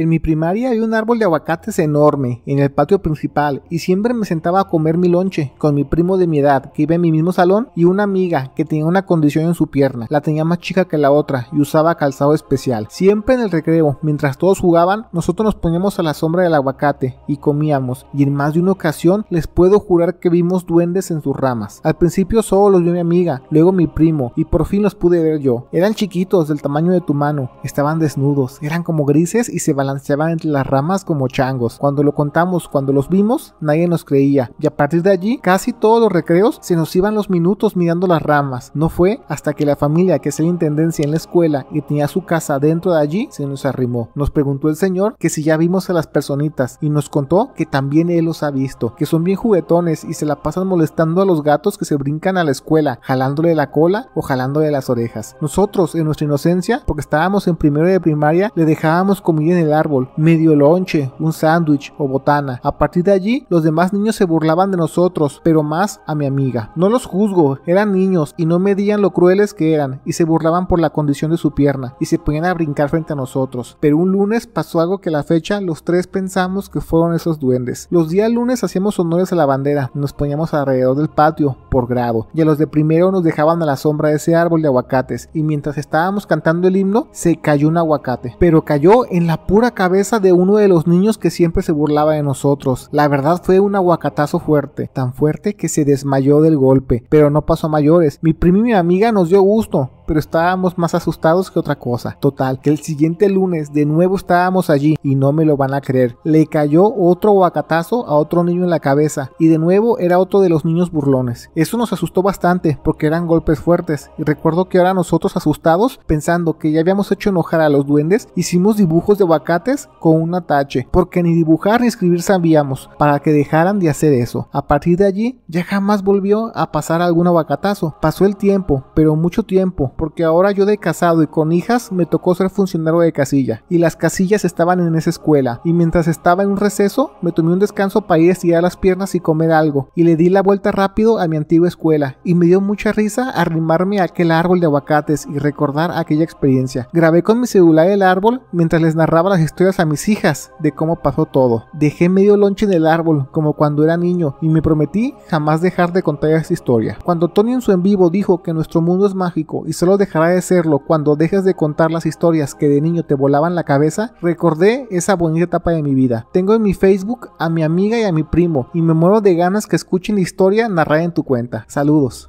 En mi primaria había un árbol de aguacates enorme en el patio principal y siempre me sentaba a comer mi lonche con mi primo de mi edad que iba en mi mismo salón y una amiga que tenía una condición en su pierna, la tenía más chica que la otra y usaba calzado especial. Siempre en el recreo, mientras todos jugaban, nosotros nos poníamos a la sombra del aguacate y comíamos y en más de una ocasión les puedo jurar que vimos duendes en sus ramas. Al principio solo los vio mi amiga, luego mi primo y por fin los pude ver yo. Eran chiquitos del tamaño de tu mano, estaban desnudos, eran como grises y se balanceaban entre las ramas como changos. Cuando lo contamos, cuando los vimos, nadie nos creía. Y a partir de allí, casi todos los recreos se nos iban los minutos mirando las ramas. No fue hasta que la familia que es la intendencia en la escuela y tenía su casa dentro de allí se nos arrimó. Nos preguntó el señor que si ya vimos a las personitas y nos contó que también él los ha visto, que son bien juguetones y se la pasan molestando a los gatos que se brincan a la escuela, jalándole la cola o jalándole las orejas. Nosotros, en nuestra inocencia, porque estábamos en primero de primaria, le dejábamos comida en el árbol, medio lonche, un sándwich o botana. A partir de allí, los demás niños se burlaban de nosotros, pero más a mi amiga. No los juzgo, eran niños y no medían lo crueles que eran y se burlaban por la condición de su pierna y se ponían a brincar frente a nosotros. Pero un lunes pasó algo que a la fecha los tres pensamos que fueron esos duendes. Los días lunes hacíamos honores a la bandera, nos poníamos alrededor del patio por grado y a los de primero nos dejaban a la sombra de ese árbol de aguacates y mientras estábamos cantando el himno se cayó un aguacate, pero cayó en la puerta cabeza de uno de los niños que siempre se burlaba de nosotros. La verdad fue un aguacatazo fuerte, tan fuerte que se desmayó del golpe, pero no pasó mayores. Mi primo y mi amiga nos dio gusto, pero estábamos más asustados que otra cosa. Total, que el siguiente lunes de nuevo estábamos allí y no me lo van a creer. Le cayó otro abacatazo a otro niño en la cabeza y de nuevo era otro de los niños burlones. Eso nos asustó bastante porque eran golpes fuertes y recuerdo que ahora nosotros asustados pensando que ya habíamos hecho enojar a los duendes hicimos dibujos de aguacates con un atache porque ni dibujar ni escribir sabíamos para que dejaran de hacer eso. A partir de allí ya jamás volvió a pasar algún aguacatazo. Pasó el tiempo, pero mucho tiempo, porque ahora yo de casado y con hijas me tocó ser funcionario de casilla, y las casillas estaban en esa escuela, y mientras estaba en un receso, me tomé un descanso para ir a estirar las piernas y comer algo, y le di la vuelta rápido a mi antigua escuela, y me dio mucha risa arrimarme a aquel árbol de aguacates y recordar aquella experiencia. Grabé con mi celular el árbol mientras les narraba las historias a mis hijas de cómo pasó todo. Dejé medio lonche en el árbol, como cuando era niño, y me prometí jamás dejar de contar esa historia. Cuando Tony en su en vivo dijo que nuestro mundo es mágico y solo solo dejará de serlo cuando dejes de contar las historias que de niño te volaban la cabeza, recordé esa bonita etapa de mi vida. Tengo en mi Facebook a mi amiga y a mi primo y me muero de ganas que escuchen la historia narrada en tu cuenta. Saludos.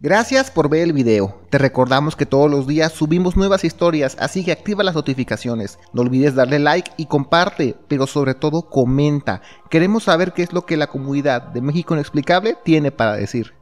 Gracias por ver el video. Te recordamos que todos los días subimos nuevas historias, así que activa las notificaciones. No olvides darle like y comparte, pero sobre todo comenta. Queremos saber qué es lo que la comunidad de México Inexplicable tiene para decir.